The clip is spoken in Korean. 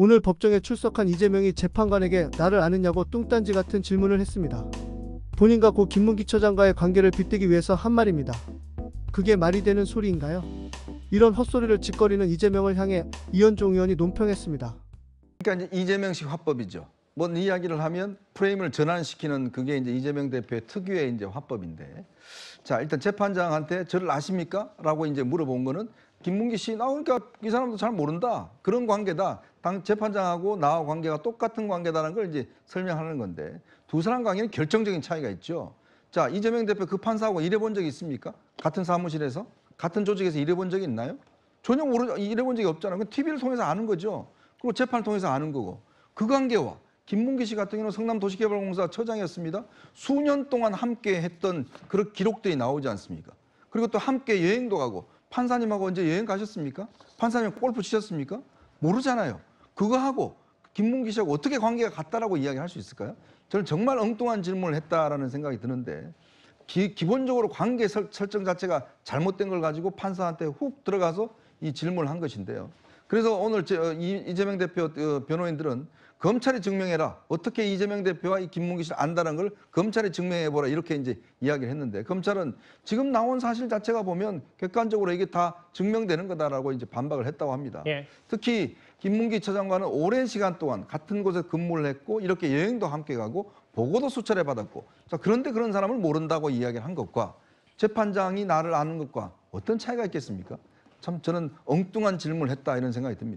오늘 법정에 출석한 이재명이 재판관에게 나를 아느냐고 뚱딴지 같은 질문을 했습니다. 본인과 고 김문기 처장과의 관계를 빗대기 위해서 한 말입니다. 그게 말이 되는 소리인가요? 이런 헛소리를 짓거리는 이재명을 향해 이현종 의원이 논평했습니다. 그러니까 이재명식 화법이죠. 뭔 이야기를 하면 프레임을 전환시키는 그게 이제 이재명 대표의 특유의 이제 화법인데 자 일단 재판장한테 저를 아십니까? 라고 이제 물어본 거는 김문기 씨 나오니까 그러니까 이 사람도 잘 모른다 그런 관계다 당 재판장하고 나와 관계가 똑같은 관계다라는 걸 이제 설명하는 건데 두 사람 관계는 결정적인 차이가 있죠 자 이재명 대표 그 판사하고 일해본 적이 있습니까? 같은 사무실에서 같은 조직에서 일해본 적이 있나요? 전혀 모르 일해본 적이 없잖아요 그 TV를 통해서 아는 거죠 그리고 재판을 통해서 아는 거고 그 관계와 김문기 씨 같은 경우는 성남도시개발공사 처장이었습니다. 수년 동안 함께 했던 그런 기록들이 나오지 않습니까? 그리고 또 함께 여행도 가고 판사님하고 언제 여행 가셨습니까? 판사님 골프 치셨습니까? 모르잖아요. 그거하고 김문기 씨하고 어떻게 관계가 같다라고 이야기할 수 있을까요? 저는 정말 엉뚱한 질문을 했다라는 생각이 드는데 기, 본적으로 관계 설, 설정 자체가 잘못된 걸 가지고 판사한테 훅 들어가서 이 질문을 한 것인데요. 그래서 오늘 어, 이재명 대표 어, 변호인들은 검찰이 증명해라. 어떻게 이재명 대표와 이 김문기 씨를 안다는 걸 검찰이 증명해보라. 이렇게 이제 이야기를 했는데 검찰은 지금 나온 사실 자체가 보면 객관적으로 이게 다 증명되는 거다라고 이제 반박을 했다고 합니다. 예. 특히 김문기 처장과는 오랜 시간 동안 같은 곳에 근무를 했고 이렇게 여행도 함께 가고 보고도 수차례 받았고 자 그런데 그런 사람을 모른다고 이야기를 한 것과 재판장이 나를 아는 것과 어떤 차이가 있겠습니까? 참 저는 엉뚱한 질문을 했다 이런 생각이 듭니다.